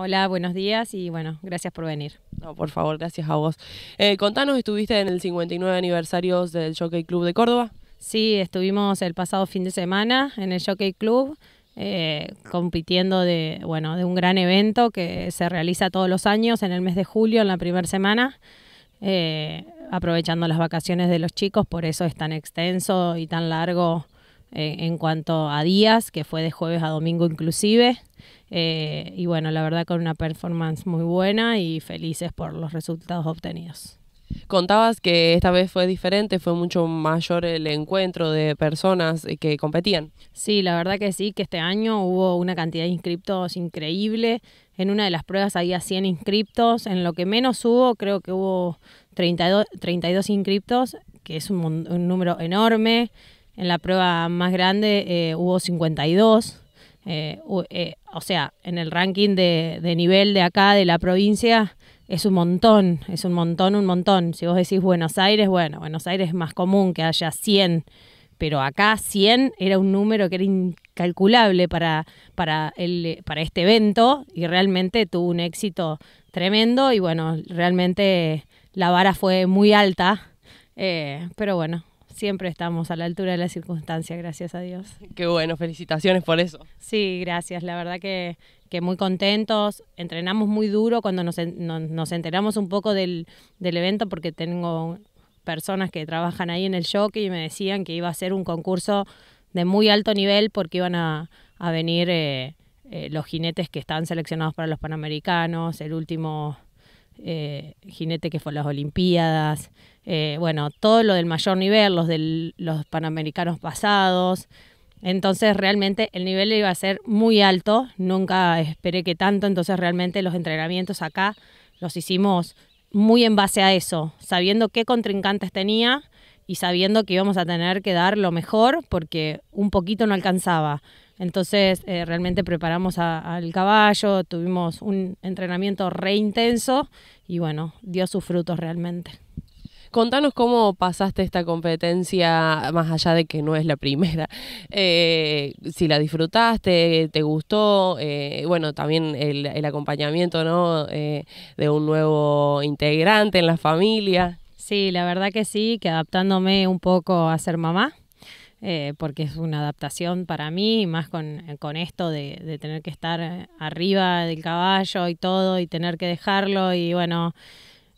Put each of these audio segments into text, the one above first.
Hola, buenos días y bueno, gracias por venir. No, por favor, gracias a vos. Eh, contanos, estuviste en el 59 aniversario del Jockey Club de Córdoba. Sí, estuvimos el pasado fin de semana en el Jockey Club. Eh, compitiendo de bueno de un gran evento que se realiza todos los años en el mes de julio en la primera semana eh, aprovechando las vacaciones de los chicos por eso es tan extenso y tan largo eh, en cuanto a días, que fue de jueves a domingo inclusive. Eh, y bueno, la verdad con una performance muy buena y felices por los resultados obtenidos. Contabas que esta vez fue diferente, fue mucho mayor el encuentro de personas que competían. Sí, la verdad que sí, que este año hubo una cantidad de inscriptos increíble. En una de las pruebas había 100 inscriptos, en lo que menos hubo creo que hubo 32, inscriptos, que es un número enorme. En la prueba más grande eh, hubo 52. Eh, eh, o sea, en el ranking de, nivel de acá, de la provincia, es un montón, es un montón, un montón. Si vos decís Buenos Aires, bueno, Buenos Aires es más común que haya 100, pero acá 100 era un número que era incalculable para, para, el, para este evento y realmente tuvo un éxito tremendo y bueno, realmente la vara fue muy alta, pero bueno, siempre estamos a la altura de la circunstancia, gracias a Dios. Qué bueno, felicitaciones por eso. Sí, gracias, la verdad que, que muy contentos, entrenamos muy duro cuando nos, nos enteramos un poco del, del, evento porque tengo personas que trabajan ahí en el jockey y me decían que iba a ser un concurso de muy alto nivel porque iban a, a venir eh, eh, los jinetes que están seleccionados para los Panamericanos, el último eh, jinete que fue las Olimpiadas, eh, bueno, todo lo del mayor nivel, los, del, los panamericanos pasados. Entonces realmente el nivel iba a ser muy alto, nunca esperé que tanto, entonces realmente los entrenamientos acá los hicimos muy en base a eso, sabiendo qué contrincantes tenía y sabiendo que íbamos a tener que dar lo mejor porque un poquito no alcanzaba. Entonces eh, realmente preparamos al caballo, tuvimos un entrenamiento re intenso y bueno, dio sus frutos realmente. Contanos cómo pasaste esta competencia, más allá de que no es la primera. Eh, si la disfrutaste, te gustó, eh, bueno, también el, acompañamiento ¿no? de un nuevo integrante en la familia. Sí, la verdad que sí, que adaptándome un poco a ser mamá, eh, porque es una adaptación para mí, más con, con esto de, de, tener que estar eh, arriba del caballo y todo, y tener que dejarlo, y bueno,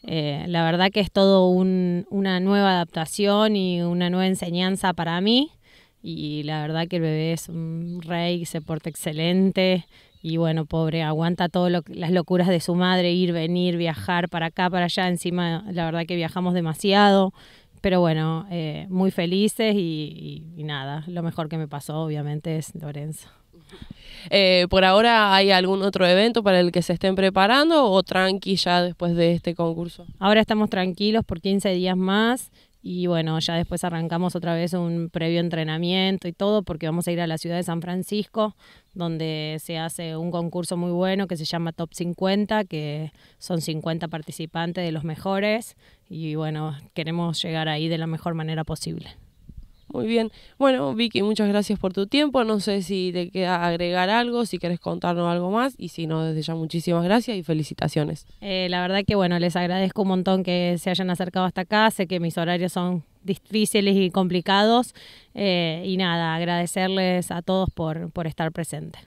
eh, la verdad que es todo un, una nueva adaptación y una nueva enseñanza para mí, y la verdad que el bebé es un rey, se porta excelente, y bueno, pobre, aguanta todas las locuras de su madre, ir, venir, viajar para acá, para allá, encima la verdad que viajamos demasiado. Pero bueno, eh, muy felices y, nada, lo mejor que me pasó obviamente es Lorenzo. Eh, ¿Por ahora hay algún otro evento para el que se estén preparando o tranqui ya después de este concurso? Ahora estamos tranquilos por 15 días más y bueno, ya después arrancamos otra vez un previo entrenamiento y todo, porque vamos a ir a la ciudad de San Francisco, donde se hace un concurso muy bueno que se llama Top 50, que son 50 participantes de los mejores, y bueno, queremos llegar ahí de la mejor manera posible. Muy bien. Bueno, Vicky, muchas gracias por tu tiempo. No sé si te queda agregar algo, si quieres contarnos algo más. Y si no, desde ya muchísimas gracias y felicitaciones. Eh, la verdad que, bueno, les agradezco un montón que se hayan acercado hasta acá. Sé que mis horarios son difíciles y complicados. Eh, y nada, agradecerles a todos por, por estar presentes.